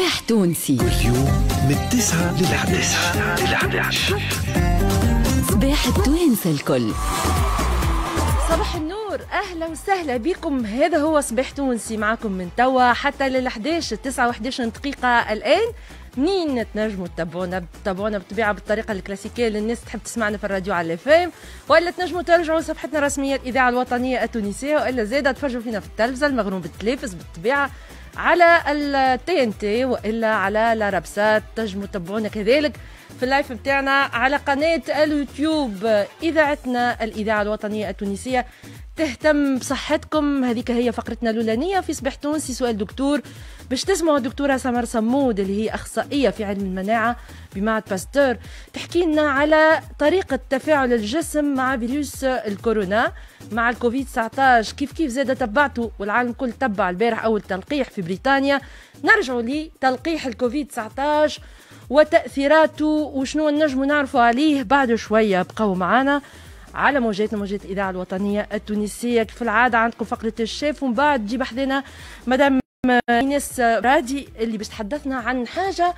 صباح تونسي كل يوم من 9 لل 11 صباح التوانسه الكل صباح النور اهلا وسهلا بكم هذا هو صباح تونسي معكم من توا حتى لل 11 9 و11 دقيقه الان منين تنجموا تتابعونا تتابعونا بالطبيعه بالطريقه الكلاسيكيه اللي الناس تحب تسمعنا في الراديو على الفام والا تنجموا ترجعوا صفحتنا الرسميه الاذاعه الوطنيه التونسيه والا زاده تفرجوا فينا في التلفزه المغروم بالتلفز بالطبيعه على التي ان تي والا على لارابسات تنجموا تتبعونا كذلك في اللايف بتاعنا على قناة اليوتيوب إذاعتنا الإذاعة الوطنية التونسية تهتم بصحتكم هذيك هي فقرتنا الأولانية في صباح تونسي سؤال دكتور باش تسمعوا الدكتورة سمر صمود اللي هي أخصائية في علم المناعة بمعهد باستور تحكي لنا على طريقة تفاعل الجسم مع فيروس الكورونا مع الكوفيد 19 كيف كيف زاد تبعته والعالم كل تبع البارح أول تلقيح في بريطانيا نرجعوا لتلقيح الكوفيد 19 وتأثيراته وشنو نجموا نعرفوا عليه بعد شوية بقوا معنا على موجات موجات الإذاعة الوطنية التونسية كيف العادة عندكم فقرة الشيف ومن بعد تجيب بحذنا مدام إيناس رادي اللي باش تحدثنا عن حاجة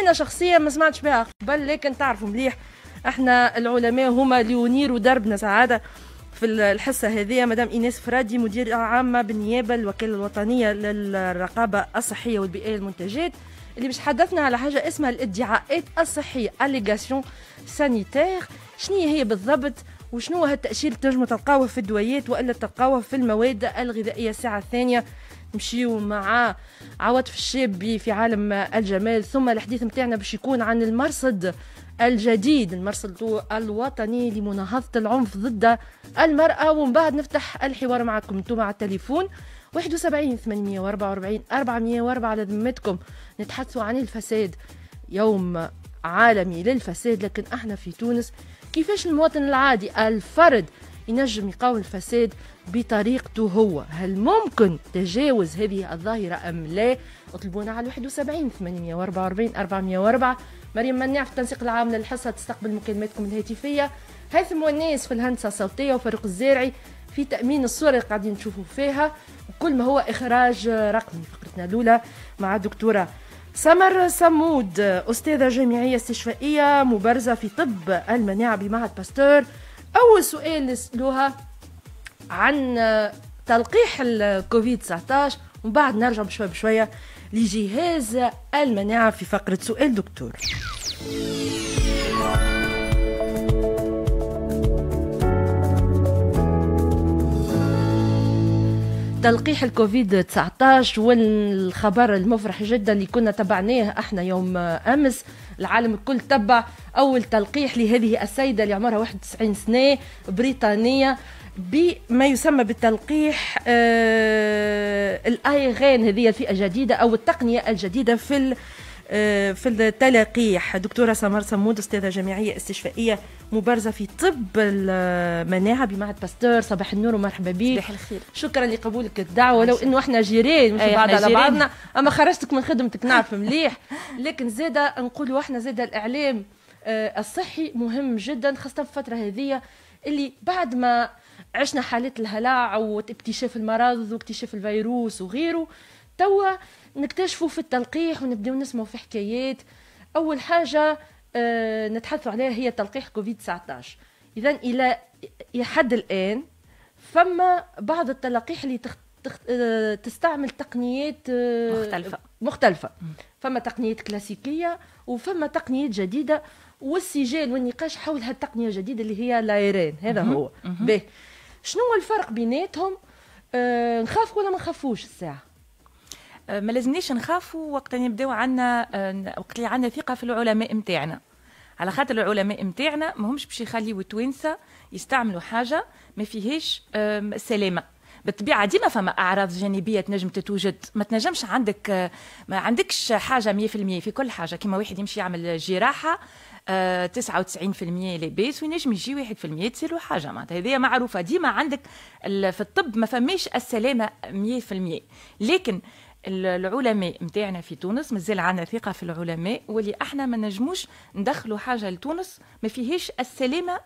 أنا شخصيا ما سمعتش بها قبل لكن تعرفوا مليح احنا العلماء هما اللي ينيروا دربنا سعادة في الحصة هذه مدام إيناس فرادي مديرة عامة بالنيابة الوكالة الوطنية للرقابة الصحية والبيئية للمنتجات اللي باش حدثنا على حاجه اسمها الادعاءات الصحيه اليغاسيون سانيتير شنو هي بالضبط وشنو اللي تنجموا تلقاوه في الدويات والا تلقاوه في المواد الغذائيه الساعه الثانيه نمشيو مع عواطف الشاب في عالم الجمال ثم الحديث نتاعنا باش يكون عن المرصد الجديد المرصد الوطني لمناهضة العنف ضد المرأة ومن بعد نفتح الحوار معكم انتم على التليفون 71 844 404 على ذمتكم نتحدثوا عن الفساد يوم عالمي للفساد لكن احنا في تونس كيفاش المواطن العادي الفرد ينجم يقاوم الفساد بطريقته هو هل ممكن تجاوز هذه الظاهرة أم لا اطلبونا على 71 844 404 مريم مناع في التنسيق العام للحصة تستقبل مكالماتكم الهاتفية هيثم والناس في الهندسة الصوتية وفاروق الزارعي في تأمين الصورة اللي قاعدين نشوفوا فيها وكل ما هو إخراج رقمي فقرتنا الأولى مع دكتورة سمر سمود أستاذة جامعية استشفائية مبارزة في طب المناعة بمعهد باستور أول سؤال نسألوها عن تلقيح الكوفيد 19 ومن بعد نرجع بشويه بشوية لجهاز المناعة في فقرة سؤال دكتور تلقيح الكوفيد 19 والخبر المفرح جدا اللي كنا تبعناه احنا يوم امس العالم الكل تبع أول تلقيح لهذه السيدة اللي عمرها 91 سنة بريطانية بما يسمى بالتلقيح آه، الايغان هذه الفئه الجديده او التقنيه الجديده في آه، في التلقيح دكتوره سمر سمود استاذه جامعيه استشفائيه مبارزه في طب المناعه بمعهد باستور صباح النور ومرحبا بك صباح الخير شكرا لقبولك الدعوه ولو انه احنا جيران مش بعض على بعضنا اما خرجتك من خدمتك نعرف مليح لكن زاده نقولوا احنا زاده الاعلام آه، الصحي مهم جدا خاصه في الفتره هذه اللي بعد ما عشنا حالات الهلع واكتشاف المرض واكتشاف الفيروس وغيره توا نكتشفوا في التلقيح ونبداو نسمعوا في حكايات اول حاجه آه، نتحدث عليها هي تلقيح كوفيد 19 اذا الى حد الان فما بعض التلقيح اللي تخت... تخ... آه، تستعمل تقنيات آه، مختلفة مختلفة فما تقنيات كلاسيكية وفما تقنيات جديدة والسجال والنقاش حول هالتقنية الجديدة اللي هي لايرين هذا هو به شنو الفرق بيناتهم آه نخاف ولا ما نخافوش الساعة آه، ما لازمناش نخافوا وقت نبداو عندنا آه، وقت اللي عندنا ثقه في العلماء نتاعنا على خاطر العلماء نتاعنا ماهمش باش يخليو التوانسه يستعملوا حاجه ما فيهاش سلامه بالطبيعه ديما فما اعراض جانبيه تنجم تتوجد ما تنجمش عندك آه، ما عندكش حاجه 100% في كل حاجه كيما واحد يمشي يعمل جراحه 99% لاباس وينجم يجي 1% تصير له حاجه معناتها هذه معروفه ديما عندك في الطب ما فماش السلامه 100% لكن العلماء نتاعنا في تونس مازال عندنا ثقه في العلماء واللي احنا ما نجموش ندخلوا حاجه لتونس ما فيهش السلامه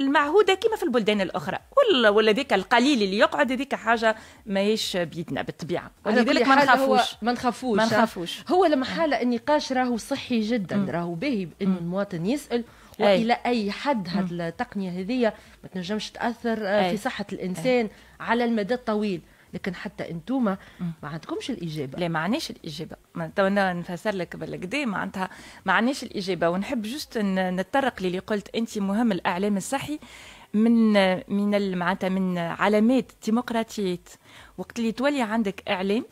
المعهوده كما في البلدان الاخرى ولا ولا ذاك القليل اللي يقعد ذيك حاجه ماهيش بيدنا بالطبيعه ولذلك ما نخافوش ما نخافوش ما نخافوش هو حاله النقاش راهو صحي جدا راهو باهي انه المواطن يسال والى اي حد هذه التقنيه هذه ما تنجمش تاثر آه، في صحه الانسان على المدى الطويل لكن حتى انتوما ما عندكمش الاجابه لا ما عنيش الاجابه تونا نفسر لك بالكدي معناتها ما عنيش الاجابه ونحب جست نتطرق للي قلت انت مهم الاعلام الصحي من من معناتها من علامات ديمقراطيه وقت اللي تولي عندك اعلام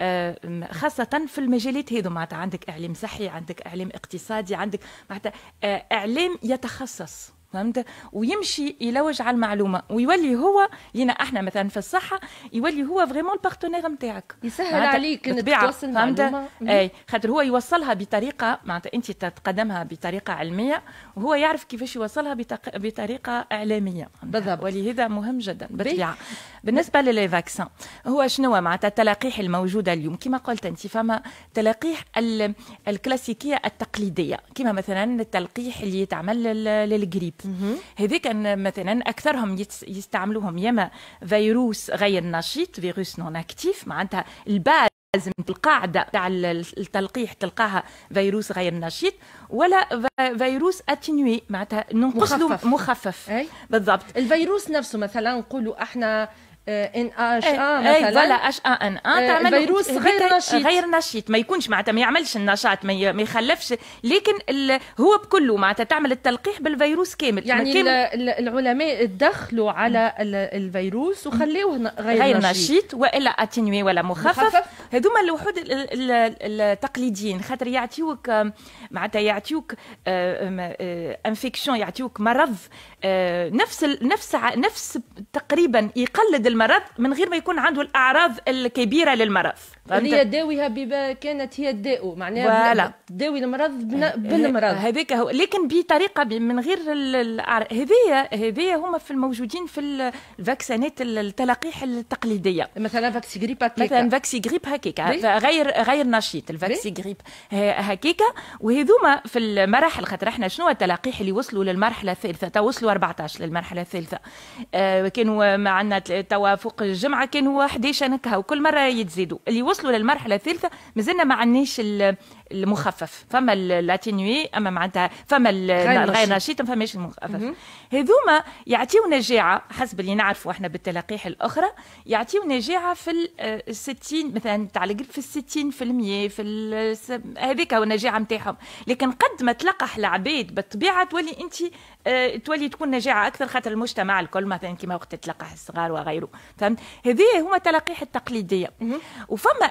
آه، خاصة في المجالات هذو معناتها عندك إعلام صحي عندك إعلام اقتصادي عندك معناتها آه، إعلام يتخصص فهمت ويمشي يلوج على المعلومه ويولي هو لينا احنا مثلا في الصحه يولي هو فريمون البارتنير نتاعك يسهل عليك انك توصل فهمت اي خاطر هو يوصلها بطريقه معناتها انت تتقدمها بطريقه علميه وهو يعرف كيفاش يوصلها بتق... بطريقه اعلاميه بالضبط ولهذا مهم جدا بالطبيعه بالنسبه للي فاكسان هو شنو معناتها التلقيح الموجوده اليوم كما قلت انت فما تلقيح الكلاسيكيه التقليديه كما مثلا التلقيح اللي يتعمل للجريب هذي كان مثلا اكثرهم يستعملوهم يما فيروس غير نشيط فيروس نون اكتيف معناتها الباز لازم القاعده تاع التلقيح تلقاها فيروس غير نشيط ولا فيروس اتينيوي معناتها مخفف, مخفف. أي؟ بالضبط الفيروس نفسه مثلا نقولوا احنا آه، ان اش ا إيه، إيه، مثلا اي فوالا اش ا ان ا آه، تعمل فيروس غير نشيط غير نشيط ما يكونش معناتها ما يعملش النشاط ما يخلفش لكن هو بكله معناتها تعمل التلقيح بالفيروس كامل يعني كامل العلماء دخلوا على الفيروس وخلوه غير, غير نشيط, نشيط والا اتينوي ولا مخفف, مخفف هذوما الوحود التقليديين خاطر يعطيوك معناتها يعطيوك انفيكسيون يعطيوك مرض آه، نفس نفس نفس تقريبا يقلد المرض من غير ما يكون عنده الاعراض الكبيره للمرض اللي يداويها بما كانت هي الداء معناها داوي المرض بالمرض آه، هذاك هو لكن بطريقه من غير هذيا هذيا هما في الموجودين في الفاكسينات التلقيح التقليديه مثلا فاكسي غريب مثلا فاكسي غريب هكيكا غير غير نشيط الفاكسي غريب هكيكا وهذوما في المراحل خاطر احنا شنو التلقيح اللي وصلوا للمرحله الثالثه توا وصلوا 14 للمرحله الثالثه آه كانوا معنا توا فوق الجمعه كانوا 11 هكا وكل مره يتزيدوا اللي وصلوا للمرحله الثالثه مازلنا ما عندناش المخفف فما لاتينيوي اما معناتها فما الغير نشيط ما فماش المخفف هذوما يعطيونا جاعه حسب اللي نعرفوا احنا بالتلقيح الاخرى يعطيونا جاعه في ال 60 مثلا تاع القلب في ال 60 في المية في هذيك هو النجاعه نتاعهم لكن قد ما تلقح العباد بالطبيعه تولي انت آه، تولي تكون نجاعه اكثر خاطر المجتمع الكل مثلا كما وقت تلقح الصغار وغيره فهمت هذه هما التلقيح التقليديه وفما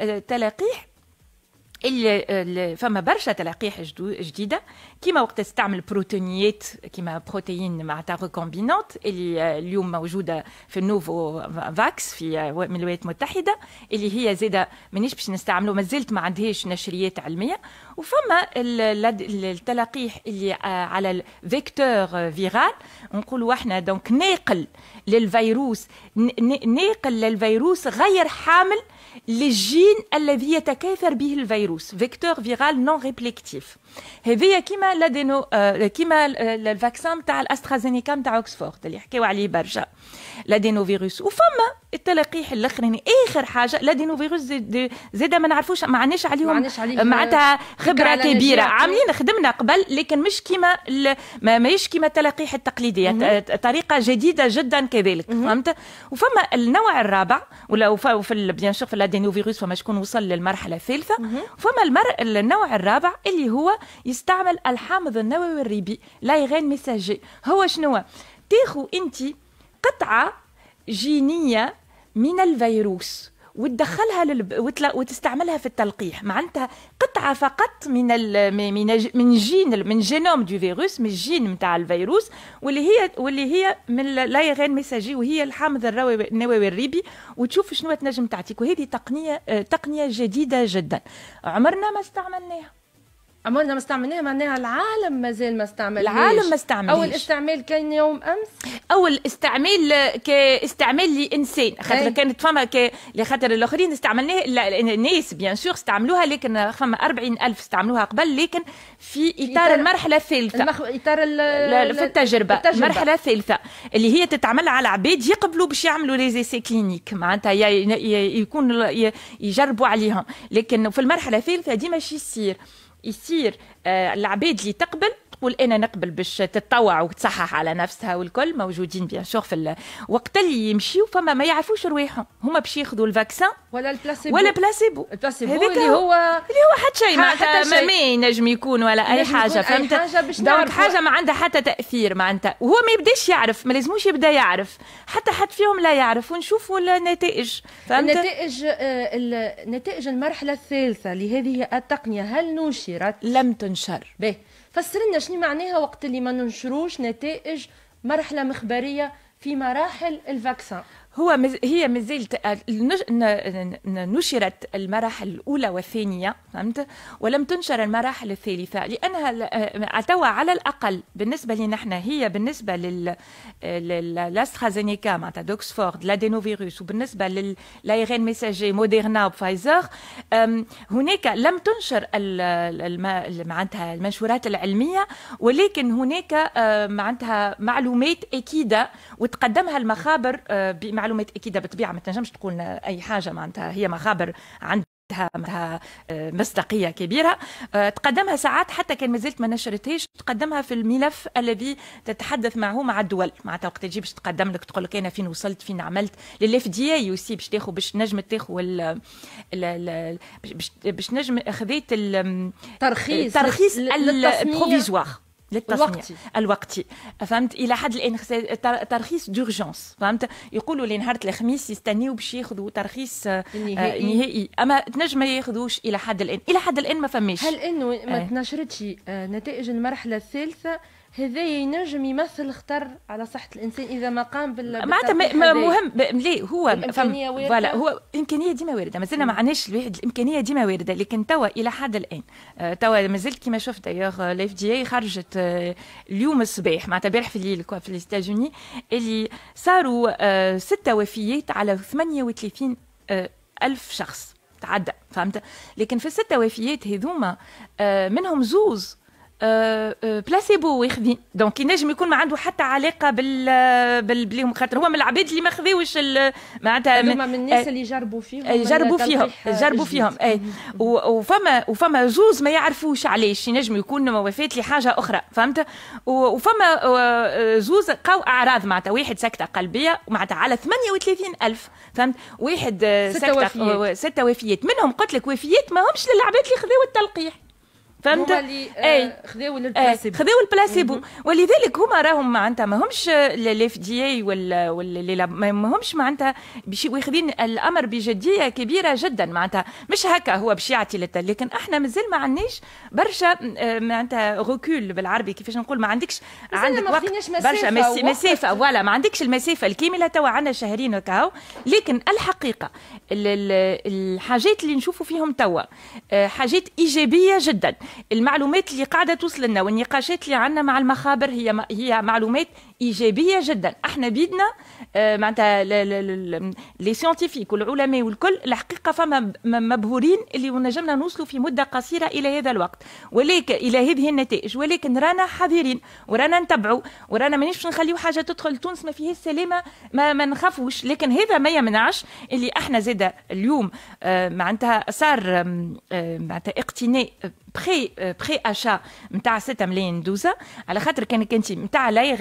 التلقيح اللي فما برشا تلقيح جديده كيما وقت تستعمل بروتينيات كيما بروتين معناتها ريكومبينونت اللي اليوم موجوده في النوفو فاكس في من الولايات المتحده اللي هي زاده مانيش باش نستعملو مازلت ما عندهاش نشريات علميه وفما التلقيح اللي آه، على الفيكتور فيرال نقولوا احنا دونك ناقل للفيروس ناقل للفيروس غير حامل للجين الذي يتكاثر به الفيروس فيكتور فيرال نون ريبليكتيف هذايا كيما لادينو كيما الفاكسان تاع الاسترازينيكا تاع اوكسفورد اللي حكيو عليه برشا لادينو فيروس وفما التلقيح الاخراني اخر حاجه لادينو فيروس زاد زي ما نعرفوش ما عندناش عليهم معناتها خبره كبيره عاملين خدمنا قبل لكن مش كيما ما ماهيش كيما التلقيح التقليديه طريقه جديده جدا كذلك فهمت وفما النوع الرابع ولا في بيان سور في لادينو فيروس فما شكون وصل للمرحله الثالثه فما المر... النوع الرابع اللي هو يستعمل الحامض النووي الريبي لايغين ميساجي هو شنو تاخو انت قطعه جينيه من الفيروس وتدخلها للب... وتلا... وتستعملها في التلقيح معناتها قطعه فقط من ال... من من جين من جينوم دو فيروس من الجين نتاع الفيروس واللي هي واللي هي من لا غير ميساجي وهي الحامض النووي الريبي وتشوف شنو تنجم تعطيك وهذه تقنيه تقنيه جديده جدا عمرنا ما استعملناها عمرنا ما استعملناها معناها العالم مازال ما استعمل العالم ما استعملهاش اول استعمال كان يوم امس اول استعمال كاستعمال لانسان خاطر كانت فما ك... لخاطر الاخرين استعملناها الناس بيان سور استعملوها لكن فما 40000 استعملوها قبل لكن في اطار, إطار المرحله الثالثه المخ... اطار ال... ل... في التجربه, التجربة. المرحله الثالثه اللي هي تتعمل على عباد يقبلوا باش يعملوا ليزيسي كلينيك معناتها ي... ي... يكون ي... يجربوا عليهم لكن في المرحله الثالثه ديما شي يصير يصير آه، العباد اللي تقبل تقول انا نقبل باش تتطوع وتصحح على نفسها والكل موجودين بيان سور في وقت اللي يمشيو فما ما يعرفوش رواحهم هما باش ياخذوا الفاكسان ولا البلاسيبو ولا البلاسيبو البلاسيبو اللي هو اللي هو حتى شيء حتى ما, ما ينجم يكون ولا اي حاجه فهمت حاجه باش دونك حاجه ما عندها حتى تاثير معناتها وهو ما يبداش يعرف ما لازموش يبدا يعرف حتى حد فيهم لا يعرف ونشوفوا النتائج فهمت النتائج آه، نتائج المرحله الثالثه لهذه التقنيه هل نشرت لم تنشر به فسر لنا شنو معناها وقت اللي ما ننشروش نتائج مرحله مخبريه في مراحل الفاكسان هو مز... هي مازالت نشرت المراحل الاولى والثانيه فهمت ولم تنشر المراحل الثالثه لانها آه، توا على الاقل بالنسبه لنا احنا هي بالنسبه لل للاسترازينيكا معناتها دوكسفورد فيروس وبالنسبه للايرين ميساجي موديرنا وفايزر هناك لم تنشر معناتها المنشورات العلميه ولكن هناك آه، معناتها معلومات اكيده وتقدمها المخابر آه، بما معلومات اكيد بالطبيعه ما تنجمش تكون اي حاجه معناتها هي مخابر عند عندها آه، مصداقية كبيرة آه، تقدمها ساعات حتى كان مازلت ما نشرتهاش تقدمها في الملف الذي تتحدث معه مع الدول مع وقت تجي باش تقدم لك تقول لك أنا فين وصلت فين عملت للاف دي اي يوسي باش تاخذ باش نجم تاخذ باش نجم خذيت الترخيص ترخيص البروفيزوار للتصنيع الوقتي, الوقتي. فهمت الى حد الان ترخيص دورجونس فهمت يقولوا لي نهار الخميس يستنيوا باش ياخذوا ترخيص آه، نهائي اما تنجم ما ياخذوش الى حد الان الى حد الان ما فماش هل انه ما آه. تنشرتش آه، نتائج المرحله الثالثه هذا ينجم يمثل خطر على صحه الانسان اذا ما قام بال معناتها مهم لا هو الامكانيه وارده فوالا هو الامكانيه ديما وارده مازلنا ما عندناش الواحد الامكانيه ديما وارده لكن توا الى حد الان آه، توا مازلت كما شفت دايوغ الاف آه، دي اي خرجت آه، اليوم الصباح معناتها البارح في الليل في في الاستاجوني اللي صاروا سته وفيات على 38 ألف شخص تعدى فهمت لكن في الستة وفيات هذوما منهم زوز بلاسيبو واخذين دونك ينجم يكون ما عنده حتى علاقه بال بالبليهم خاطر هو من العباد اللي ما خذاوش معناتها آه، آه، هما من الناس اللي جربوا فيهم جربوا فيهم جربوا إيه. فيهم اي وفما وفما زوز ما يعرفوش علاش ينجم يكون وفات لحاجه اخرى فهمت وفما زوز قاو اعراض معناتها واحد سكته قلبيه معناتها على 38 الف فهمت واحد سكته آه، سته وفيات منهم قلت لك وفيات ما همش للعباد اللي خذوا التلقيح فهمت هما اللي اي خذاو البلاسيبو خذاو البلاسيبو ولذلك هما راهم معناتها ماهمش الاف دي اي ولا ولا ماهمش معناتها باش واخذين الامر بجديه كبيره جدا معناتها مش هكا هو باش يعطي لكن احنا مازال ما عندناش برشا آه، معناتها ركول بالعربي كيفاش نقول ما عندكش عندك ما وقت برشا مسافه فوالا ما عندكش المسافه الكامله توا عندنا شهرين وكاو لكن الحقيقه الحاجات اللي نشوفوا فيهم توا آه، حاجات ايجابيه جدا المعلومات اللي قاعده توصل لنا والنقاشات اللي عندنا مع المخابر هي هي معلومات ايجابيه جدا احنا بيدنا آه، معناتها لي سيونتيفيك والعلماء والكل الحقيقه فما مبهورين اللي نجمنا نوصلوا في مده قصيره الى هذا الوقت ولكن الى هذه النتائج ولكن رانا حذرين ورانا نتبعوا ورانا مانيش نخليو حاجه تدخل تونس ما فيهاش سلامه ما, ما نخافوش لكن هذا ما يمنعش اللي احنا زاده اليوم آه، معناتها صار آه، معناتها اقتناء بخي بخي اشا نتاع 6 ملايين دوزه على خاطر كانك انت نتاع الاي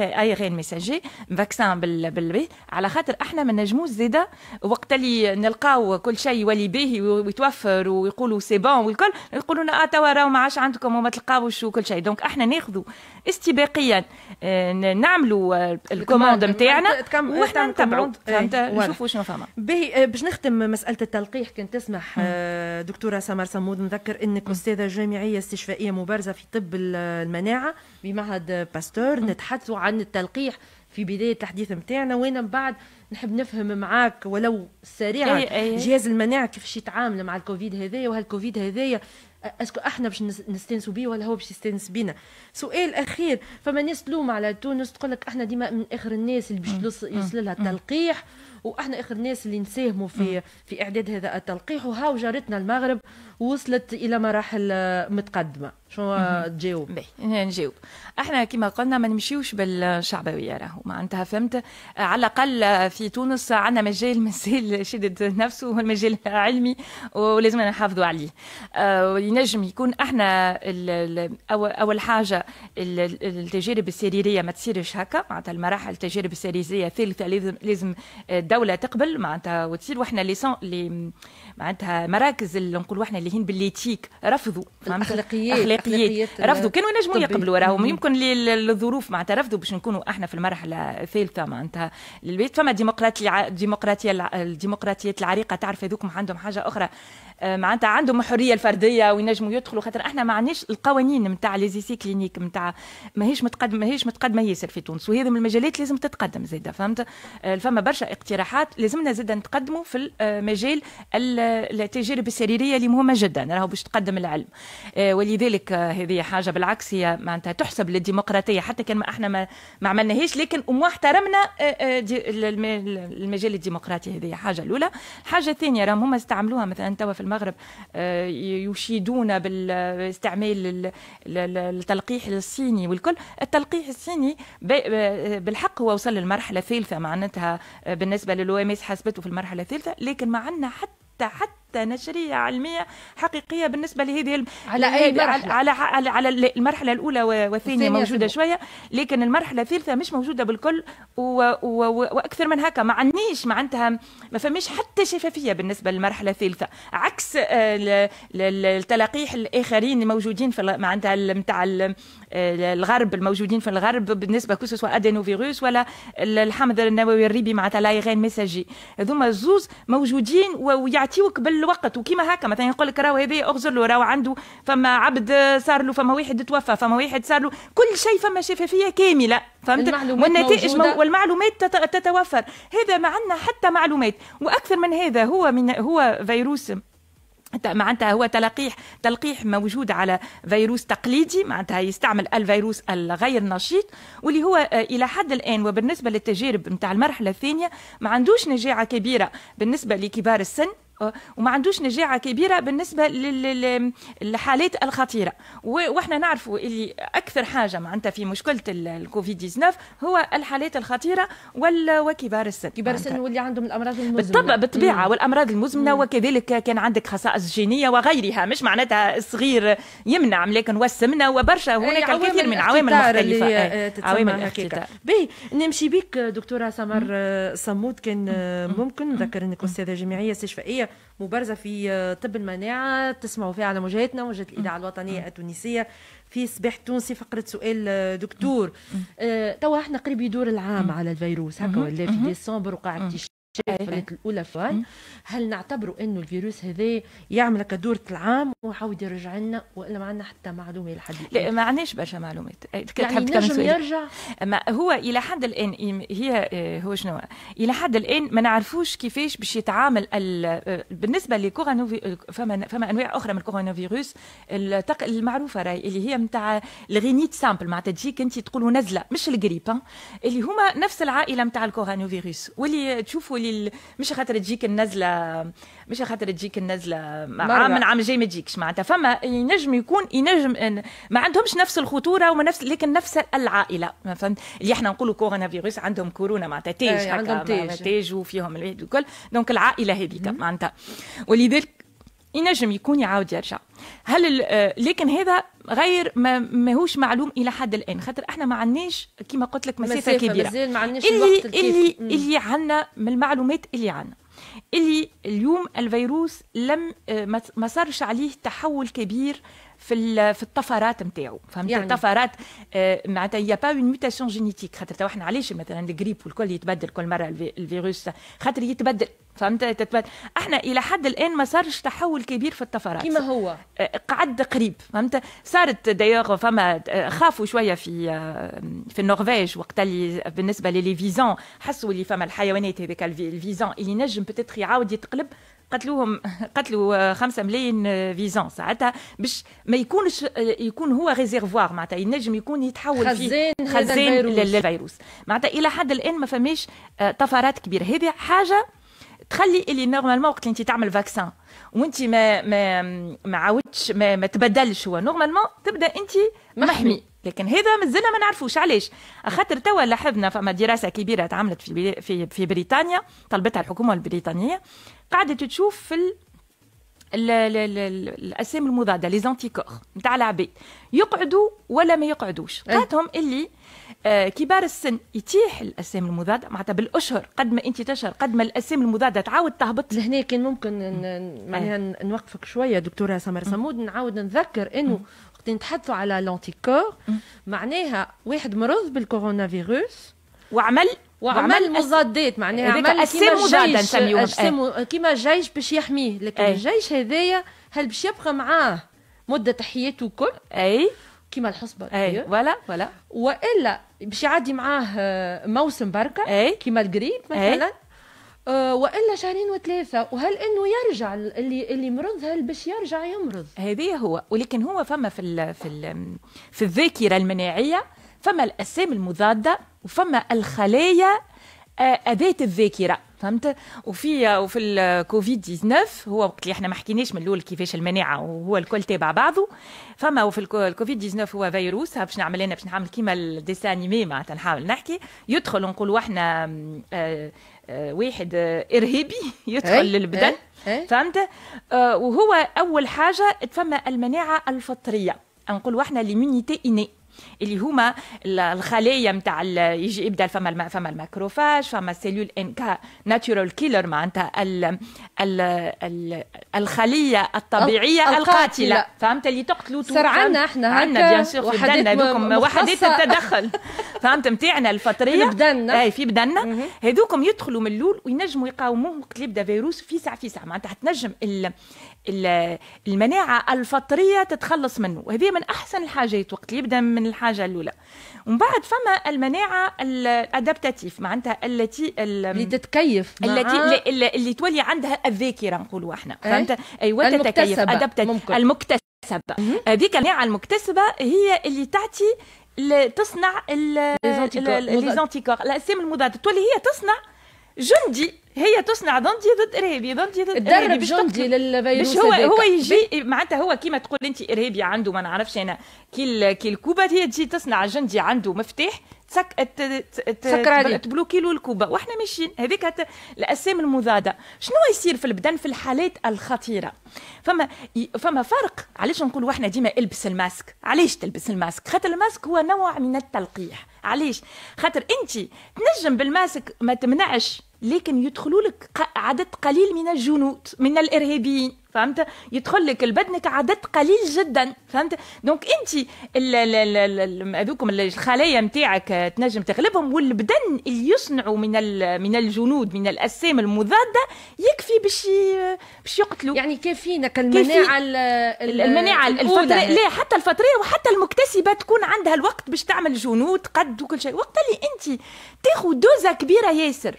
الانسان ميساجي فاكسان بال... بال... على خاطر احنا ما نجموش زيدا وقت اللي نلقاو كل شيء يولي به ويتوفر ويقولوا سي بون والكل يقولوا لنا اه توا راهو ما عادش عندكم وما تلقاوش وكل شيء دونك احنا ناخذوا استباقيا آه، نعملوا الكوموند نتاعنا وحنا نتبعوا نشوفوا شنو فما باهي باش نختم مساله التلقيح كنت تسمح آه، دكتوره سمر سمود نذكر انك استاذه جامعيه استشفائيه مبارزه في طب المناعه بمعهد باستور نتحدثوا عن التلقيح في بدايه الحديث نتاعنا وانا من بعد نحب نفهم معاك ولو سريعا أي أي جهاز المناعه كيفاش يتعامل مع الكوفيد هذايا وهالكوفيد هذايا اسكو احنا باش نستنسو بيه ولا هو باش يستانس بينا سؤال اخير فما ناس تلوم على تونس تقول لك احنا ديما من اخر الناس اللي باش يوصل لها التلقيح واحنا اخر الناس اللي نساهموا في في اعداد هذا التلقيح وهاو جارتنا المغرب وصلت الى مراحل آه، متقدمه شنو تجاوب؟ نجاوب احنا كما قلنا ما نمشيوش بالشعبويه راهو معناتها فهمت آه، على الاقل آه، في تونس عندنا مجال مازال شدد نفسه والمجال العلمي ولازمنا نحافظوا عليه ينجم يكون احنا اول حاجه التجارب السريريه ما تصيرش هكا معناتها المراحل التجارب السريريه الثالثه لازم لازم الدوله تقبل معناتها وتصير واحنا لي معناتها مراكز اللي نقولوا احنا اللي هين بالليتيك رفضوا الاخلاقيات اخلاقيات رفضوا كانوا نجموا يقبلوا راهم يمكن للظروف معناتها رفضوا باش نكونوا احنا في المرحله الثالثه معناتها البيت فما ديمقراطيه ديمقراطيه الديمقراطيات العريقه تعرف هذوكم عندهم حاجه اخرى آه، معناتها عندهم الحريه الفرديه وينجموا يدخلوا خاطر احنا ما عندناش القوانين نتاع ليزيسي كلينيك نتاع ماهيش متقدمه ماهيش متقدمه ياسر في تونس وهذه من المجالات لازم تتقدم زاده فهمت آه، فما برشا اقتراحات لازمنا زاده نتقدموا في المجال آه، التجارب السريريه اللي مهمه جدا راهو باش تقدم العلم آه، ولذلك آه، هذه حاجه بالعكس هي معناتها تحسب للديمقراطيه حتى كان ما احنا ما, ما عملناهاش لكن وما احترمنا آه، المجال الديمقراطي هذه حاجه الاولى حاجه ثانيه راهم هما استعملوها مثلا توا في المغرب يشيدون بالاستعمال التلقيح الصيني والكل التلقيح الصيني بالحق هو وصل للمرحله الثالثه معناتها بالنسبه للو ام اس حسبته في المرحله الثالثه لكن ما عندنا حتى حتى حتى حتى نشريه علميه حقيقيه بالنسبه لهذه على اي مرحله على على, على المرحله الاولى والثانيه موجوده شويه لكن المرحله الثالثه مش موجوده بالكل و... و... واكثر من هكا ما عندنيش معناتها ما فماش حتى شفافيه بالنسبه للمرحله الثالثه عكس آه، التلقيح الاخرين الموجودين في معناتها نتاع آه، الغرب الموجودين في الغرب بالنسبه كو سوا ادينو فيروس ولا الحمض النووي الريبي معناتها لايغين ميساجي هذوما الزوز موجودين ويعطيوك بال الوقت وكيما هكا مثلا يقول لك راهو هذايا اغزر له راهو عنده فما عبد صار له فما واحد توفى فما واحد صار له كل شيء فما شفافيه كامله فهمت والنتائج موجودة. والمعلومات تتوفر هذا ما عندنا حتى معلومات واكثر من هذا هو من هو فيروس معناتها هو تلقيح تلقيح موجود على فيروس تقليدي معناتها يستعمل الفيروس الغير نشيط واللي هو آه، الى حد الان وبالنسبه للتجارب نتاع المرحله الثانيه ما عندوش نجاعه كبيره بالنسبه لكبار السن أه، وما عندوش نجاعه كبيره بالنسبه للحالات الخطيره واحنا نعرفوا اللي اكثر حاجه معناتها في مشكله الكوفيد 19 هو الحالات الخطيره وكبار السن كبار السن واللي عندهم الامراض المزمنه بالطبع بالطبيعه مم. والامراض المزمنه مم. وكذلك كان عندك خصائص جينيه وغيرها مش معناتها الصغير يمنع لكن والسمنه وبرشا هناك الكثير من عوامل مختلفه آه، عوامل الاختطار باهي نمشي بك دكتوره سمر آه، صمود كان ممكن نذكر انك استاذه جامعيه استشفائيه مبرزه مبارزه في آه، طب المناعه تسمعوا فيها على موجهتنا موجهه الاذاعه الوطنيه التونسيه في صباح تونسي فقره سؤال آه، دكتور آه، توا احنا قريب يدور العام على الفيروس هكا ولا في ديسمبر وقاعد الاولى فوال هل نعتبروا انه الفيروس هذا يعمل كدورة العام ويعاود يرجع لنا ولا ما عندنا حتى معلومه لحد لا ما عندناش برشا معلومات أه، يعني نجم يرجع ما هو الى حد الان هي أه، هو شنو الى حد الان ما نعرفوش كيفاش باش يتعامل أه، بالنسبه لكورونا فما فما انواع اخرى من الكورونا فيروس المعروفه راي اللي هي نتاع الغينيت سامبل معناتها تجيك انت تقولوا نزله مش الجريب اللي هما نفس العائله نتاع الكورونا فيروس واللي تشوفوا اللي مش خاطر تجيك النزله مش خاطر تجيك النزله مرة. آه، من عام جاي ما تجيكش معناتها فما ينجم يكون ينجم ما عندهمش نفس الخطوره ونفس لكن نفس العائله فهمت اللي احنا نقولوا كورونا فيروس عندهم كورونا معناتها تيج إيه، هكا عندهم تيج تيج وفيهم الكل دونك العائله هذيك معناتها ولذلك ينجم يكون يعاود يرجع هل آه، لكن هذا غير ما ماهوش معلوم الى حد الان خاطر احنا ما عندناش كما قلت لك مسافه, مسافة كبيره مازال ما عندناش الوقت اللي اللي, اللي عندنا من المعلومات اللي عندنا اللي اليوم الفيروس لم آه، ما صارش عليه تحول كبير في في الطفرات نتاعو فهمت يعني. الطفرات آه، معناتها يا با اون ميوتاسيون جينيتيك خاطر توا احنا علاش مثلا الجريب والكل يتبدل كل مره الفيروس خاطر يتبدل فهمت تتبدل احنا الى حد الان ما صارش تحول كبير في الطفرات كما هو آه، قعد قريب فهمت صارت دايوغ فما آه، خافوا شويه في في النرويج وقت اللي بالنسبه للي فيزون حسوا اللي فما الحيوانات هذاك الفيزون اللي نجم بتتخي يعاود يتقلب قتلوهم قتلوا 5 آه، ملايين آه، فيزون ساعتها باش ما يكونش آه، يكون هو ريزيرفوار معناتها ينجم يكون يتحول خزان خزان للفيروس معناتها الى حد الان ما فماش طفرات كبيره هذه حاجه تخلي اللي نورمالمون وقت اللي انت تعمل فاكسان وانت ما ما ما عاودتش ما, ما تبدلش هو نورمالمون تبدا انت محمي. لكن هذا مازلنا ما نعرفوش علاش خاطر توا لاحظنا فما دراسه كبيره تعملت في في في بريطانيا طلبتها الحكومه البريطانيه قعدت تشوف في ال... ال... ال... المضاده لي زانتيكور نتاع العباد يقعدوا ولا ما يقعدوش إيه. قالتهم اللي آه، كبار السن يتيح الاجسام المضاده معناتها بالاشهر قد ما انت تشهر قد ما الاجسام المضاده تعاود تهبط لهنا كان ممكن إيه. معناها نوقفك شويه دكتوره سمر سمود نعاود نذكر انه نتحدثوا على لونتيكور معناها واحد مرض بالكورونا فيروس وعمل وعمل مضادات معناها عمل كيما الجيش إيه. كيما جيش باش يحميه لكن أي. الجيش هذايا هل باش يبقى معاه مده حياته الكل اي كيما الحصبه اي فوالا فوالا والا باش يعدي معاه آه، موسم بركه أي. كيما القريب إيه. مثلا أي. آه، والا شهرين وثلاثه وهل انه يرجع اللي اللي مرض هل باش يرجع يمرض هذه هو ولكن هو فما في الـ في الـ في الذاكره المناعيه فما الاسام المضاده وفما الخلايا آه، اداه الذاكره فهمت وفي آه، وفي الكوفيد آه، 19 هو وقت اللي احنا ما حكيناش من الاول كيفاش المناعه وهو الكل تابع بعضه فما وفي الكوفيد 19 هو فيروس باش نعمل انا باش نعمل كيما الديسان انيمي معناتها نحاول نحكي يدخل نقولوا احنا واحد ارهابي يدخل للبدن فهمت وهو اول حاجه تفما المناعه الفطريه نقولوا احنا ليمونيتي اني اللي هما الخلايا نتاع يجي يبدا فما فما الماكروفاج فما سيلول ان كا ناتشورال كيلر معناتها الخليه الطبيعيه القاتله فهمت اللي تقتلوا صار عندنا احنا عندنا بيان سور وحدات التدخل فهمت نتاعنا الفطريه في بدنا اي في بدنا هذوكم يدخلوا من الاول وينجموا يقاوموه وقت اللي يبدا فيروس فيسع فيسع معناتها تنجم المناعه الفطريه تتخلص منه وهذه من احسن الحاجات وقت يبدا من الحاجه الاولى ومن بعد فما المناعه الادابتاتيف معناتها التي اللي تتكيف التي اللي, اللي تولي عندها الذاكره نقولوا احنا إيه؟ فهمت ايوه تتكيف المكتسبه هذيك المناعه المكتسبه هي اللي تعطي تصنع لي زونتيكور الاسامي المضاده تولي هي تصنع جندي هي تصنع ضندي ضد ارهابي ضندي ضد تدرب جندي للفيروس هو ديك. هو يجي إيه، معناتها هو كيما تقول انت ارهابي عنده ما نعرفش انا كي كي الكوبا هي تجي تصنع جندي عنده مفتاح تسك تسكر تبلوكي له الكوبا واحنا ماشيين هذيك الاسام المضاده شنو يصير في البدن في الحالات الخطيره فما فما فرق علاش نقولوا احنا ديما البس الماسك علاش تلبس الماسك خاطر الماسك هو نوع من التلقيح علاش خاطر انت تنجم بالماسك ما تمنعش لكن يدخلوا لك عدد قليل من الجنود من الارهابيين فهمت يدخل لك لبدنك عدد قليل جدا فهمت دونك انت هذوكم الخلايا نتاعك تنجم تغلبهم والبدن اللي يصنعوا من من الجنود من الاجسام المضاده يكفي باش باش يقتلوا يعني كافينك المناعه المناعه الفطريه لا حتى الفطريه وحتى المكتسبه تكون عندها الوقت باش تعمل جنود قد وكل شيء وقت اللي انت تاخذ دوزه كبيره ياسر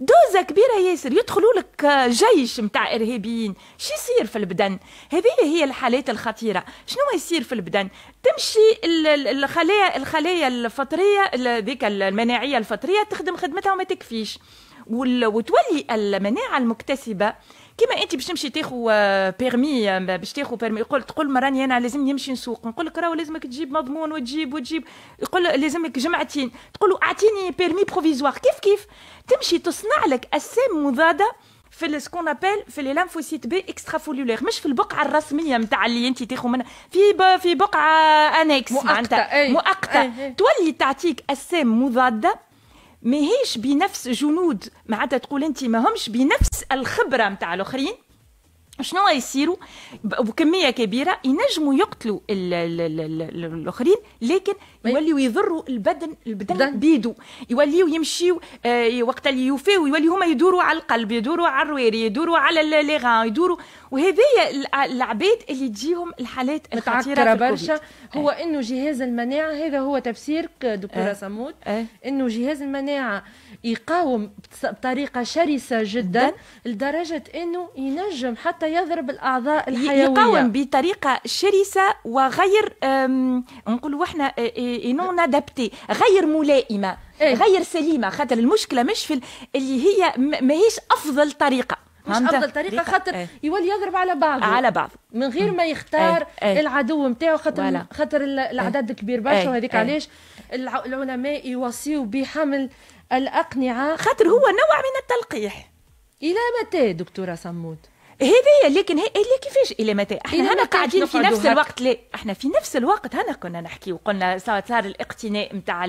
دوزة كبيرة ياسر يدخلوا لك آه، جيش متاع إرهابيين شو يصير في البدن هذه هي الحالات الخطيرة شنو يصير في البدن تمشي الخلايا الخلايا الفطرية ذيك المناعية الفطرية تخدم خدمتها وما تكفيش وتولي المناعة المكتسبة كيما انت باش تمشي تاخو آه، آه، بيرمي باش تاخو بيرمي يقول تقول مرة راني انا لازم نمشي نسوق نقول لك راهو لازمك تجيب مضمون وتجيب وتجيب يقول لازمك جمعتين تقول له اعطيني بيرمي بروفيزوار كيف كيف تمشي تصنع لك اسام مضاده في سكون ابل في لي لامفوسيت بي اكسترا فوليولير مش في البقعه الرسميه نتاع اللي انت تاخذ منها في ب... في بقعه انكس مؤقته معناتها مؤقته تولي تعطيك اسام مضاده ماهيش بنفس جنود معناتها تقول انت همش بنفس الخبره نتاع الاخرين شنو يصيروا بكميه كبيره ينجموا يقتلوا الاخرين لكن يوليو يضروا البدن البدن بيدو يوليو يمشيو آه، وقت اللي يوفيو يوليو هما يدوروا على القلب يدوروا على الرويري يدوروا على لي غان يدوروا وهذيا العباد اللي تجيهم الحالات الخطيره برشا هو آه. انه جهاز المناعه هذا هو تفسيرك دكتوره آه. سمود آه. انه جهاز المناعه يقاوم بطريقه شرسه جدا لدرجه انه ينجم حتى يضرب الاعضاء الحيويه يقاوم بطريقه شرسه وغير نقولوا احنا آه، آه، اي نون ادابتي غير ملائمه غير سليمه خاطر المشكله مش في اللي هي ماهيش افضل طريقه مش افضل طريقه خاطر إيه. يولي يضرب على بعضه على بعض من غير ما يختار إيه، إيه. العدو نتاعو خاطر خاطر الاعداد الكبير برشا وهذيك علاش العلماء يوصيوا بحمل الاقنعه خاطر هو نوع من التلقيح الى متى دكتوره صمود؟ هي لكن هي إيه، كيفاش الى متى احنا هنا قاعدين في نفس الوقت لا احنا في نفس الوقت هنا كنا نحكي وقلنا صار الاقتناء نتاع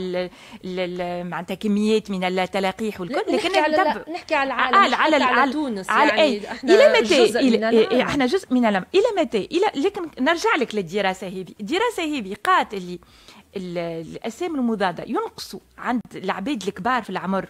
معناتها كميات من التلاقيح والكل لكن نحكي على نحكي على العالم على على, على تونس على يعني اي الى متى إلى إيه، احنا جزء من العالم الى متى الى لكن نرجع لك للدراسه هذه الدراسه هذه قالت اللي الاسام المضاده ينقصوا عند العباد الكبار في العمر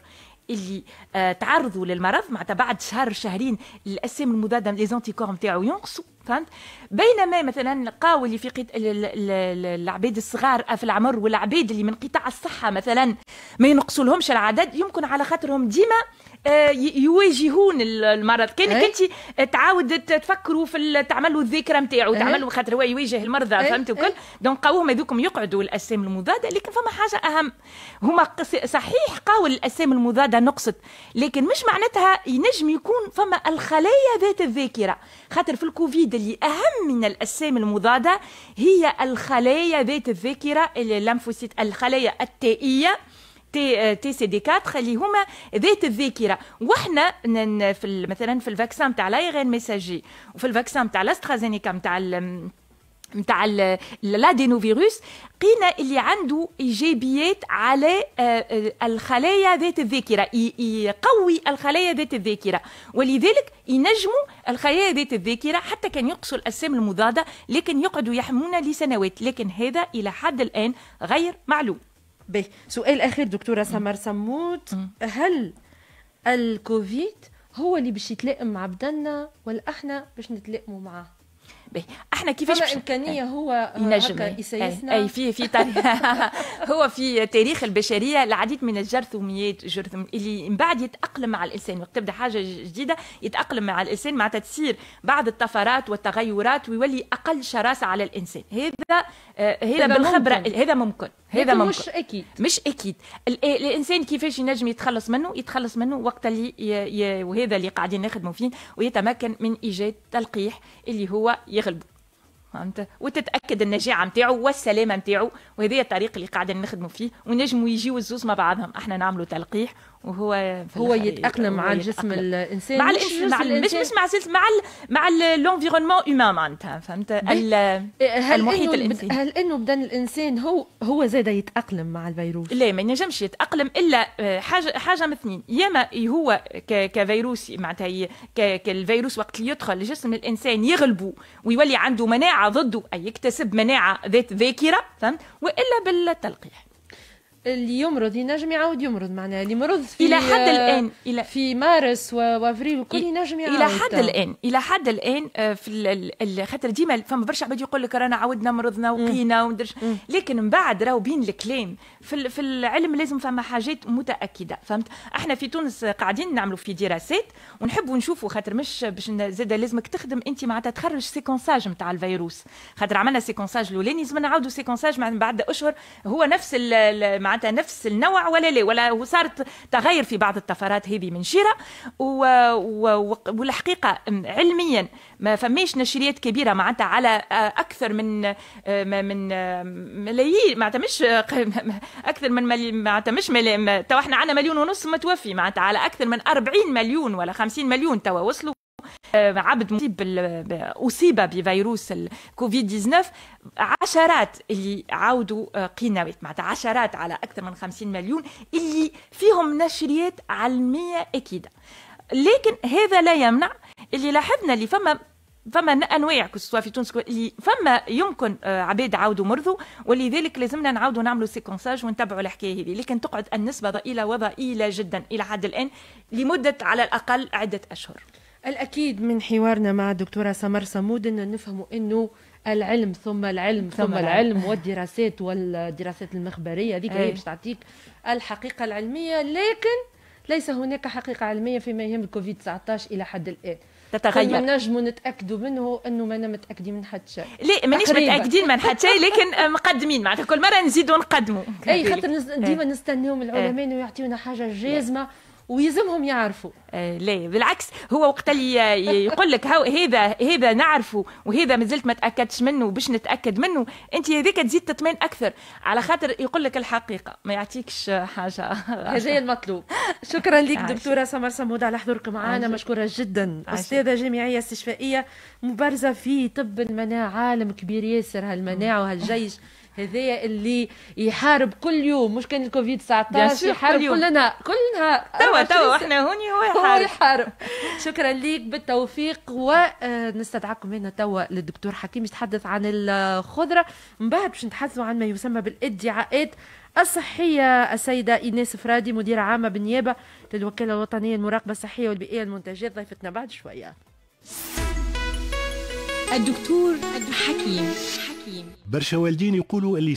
اللي آه، تعرضوا للمرض معناتها بعد شهر شهرين الاسام المضاده لي زونتيكور نتاعو ينقصوا فهمت بينما مثلا قاو اللي في قط... العبيد الصغار آه، في العمر والعبيد اللي من قطاع الصحه مثلا ما ينقصولهمش العدد يمكن على خاطرهم ديما آه، يواجهون المرض كانك انت تعاود تفكروا في تعملوا الذاكره نتاعو تعملوا خاطر هو يواجه المرضى فهمت وكل دونك قاوهم هذوكم يقعدوا الاسام المضاده لكن فما حاجه اهم هما صحيح قاو الاسام المضاده نقصت لكن مش معناتها ينجم يكون فما الخلايا ذات الذاكره خاطر في الكوفيد اللي اهم من الاجسام المضاده هي الخلايا ذات الذاكره الليمفوسيت الخلايا التائيه تي تي سي دي 4 اللي هما ذات الذاكره وحنا في مثلا في الفاكسان تاع لايغين ميساجي وفي الفاكسان تاع لاسترازينيكا تاع نتاع اللادينوفيروس لقينا اللي عنده ايجابيات على آه، آه، الخلايا ذات الذاكره يقوي الخلايا ذات الذاكره ولذلك ينجموا الخلايا ذات الذاكره حتى كان يقصوا الاجسام المضاده لكن يقعدوا يحمونا لسنوات لكن هذا الى حد الان غير معلوم به سؤال اخير دكتوره سمر سموت هل الكوفيد هو اللي باش يتلائم مع بدنا ولا احنا باش نتلائموا معاه احنا كيفاش فما امكانيه هو آه، ينجم اي في في هو في تاريخ البشريه العديد من الجرثوميات جرثوم اللي من بعد يتاقلم مع الانسان وقت تبدا حاجه جديده يتاقلم مع الانسان معناتها تصير بعض الطفرات والتغيرات ويولي اقل شراسه على الانسان هذا آه، هذا بالخبره ممكن. هذا ممكن هذا ممكن مش اكيد مش اكيد إيه، الانسان كيفاش ينجم يتخلص منه يتخلص منه وقت اللي ي... ي... وهذا اللي قاعدين نخدموا فيه ويتمكن من ايجاد تلقيح اللي هو يغلب فهمت وتتاكد النجاعه نتاعو والسلامه نتاعو وهذه الطريق اللي قاعدين نخدموا فيه ونجموا يجيو الزوز مع بعضهم احنا نعملوا تلقيح وهو هو يتاقلم مع الجسم الانسان مع الانسان مش مش مع مع مع الانفيرونمون هيومان معناتها فهمت المحيط الانساني هل انه بدن الانسان هو هو زاد يتاقلم مع الفيروس لا ما ينجمش يتاقلم الا آه، حاجه حاجه من اثنين ياما هو كفيروس معناتها كالفيروس وقت اللي يدخل لجسم الانسان يغلبه ويولي عنده مناعه ضده اي يكتسب مناعه ذات ذاكره فهمت والا بالتلقيح اللي يمرض ينجم يعاود يمرض معناها اللي مرض في الى حد الان آه، الى في مارس وافريل كل ينجم يعاود الى حد الان الى حد الان آه، في خاطر ديما فما برشا عباد يقول لك رانا عاودنا مرضنا وقينا ومدرش لكن من بعد راهو بين الكلام في في العلم لازم فما حاجات متاكده فهمت احنا في تونس قاعدين نعملوا في دراسات ونحبوا نشوفوا خاطر مش باش زاده لازمك تخدم انت معناتها تخرج سيكونساج نتاع الفيروس خاطر عملنا سيكونساج الاولاني لازم نعاودوا سيكونساج بعد اشهر هو نفس معناتها معناتها نفس النوع ولا لا ولا وصارت تغير في بعض الطفرات هذه من شراء والحقيقه علميا ما فماش نشريات كبيره معناتها على آه، اكثر من آه، من آه، ملايين معناتها مش اكثر من معناتها مش تو احنا عندنا مليون ونص متوفي معناتها على اكثر من 40 مليون ولا 50 مليون توا وصلوا آه، عبد مصيب آه، اصيب بفيروس الكوفيد 19 عشرات اللي عاودوا آه، قنوات معناتها عشرات على اكثر من 50 مليون اللي فيهم نشريات علميه اكيده لكن هذا لا يمنع اللي لاحظنا اللي فما فما انواع سواء في تونس اللي فما يمكن عباد عاودوا مرضوا ولذلك لازمنا نعاودوا نعملوا سيكونساج ونتبعوا الحكايه هذه لكن تقعد النسبه ضئيله وضئيله جدا الى حد الان لمده على الاقل عده اشهر الأكيد من حوارنا مع الدكتورة سمر سمود أن نفهموا أنه العلم ثم العلم ثم, العلم والدراسات والدراسات المخبرية هذيك هي باش تعطيك الحقيقة العلمية لكن ليس هناك حقيقة علمية فيما يهم الكوفيد 19 إلى حد الآن تتغير نجموا نتاكدوا منه انه ما انا متاكدين من حد شيء لا مانيش متاكدين من حد شيء لكن مقدمين معناتها كل مره نزيدوا نقدموا اي خاطر ديما نستناو من العلماء انه يعطيونا حاجه جازمه ويلزمهم يعرفوا آه لا بالعكس هو وقت اللي يقول لك هذا هذا نعرفه وهذا مازلت ما تاكدتش منه باش نتاكد منه انت هذيك تزيد تطمئن اكثر على خاطر يقول لك الحقيقه ما يعطيكش حاجه هذا المطلوب شكرا لك دكتوره سمر سمود على حضورك معنا مشكوره جدا استاذه جامعيه استشفائيه مبارزه في طب المناعه عالم كبير ياسر هالمناعه وهالجيش هذايا اللي يحارب كل يوم مش كان الكوفيد 19 يحارب كل كلنا كلنا توا توا احنا هوني هو يحارب هو يحارب شكرا ليك بالتوفيق ونستدعاكم هنا توا للدكتور حكيم يتحدث عن الخضره من بعد باش نتحدثوا عن ما يسمى بالادعاءات الصحية السيدة إيناس فرادي مديرة عامة بالنيابة للوكالة الوطنية المراقبة الصحية والبيئية المنتجات ضيفتنا بعد شوية الدكتور حكيم اليتيم برشا والدين يقولوا اللي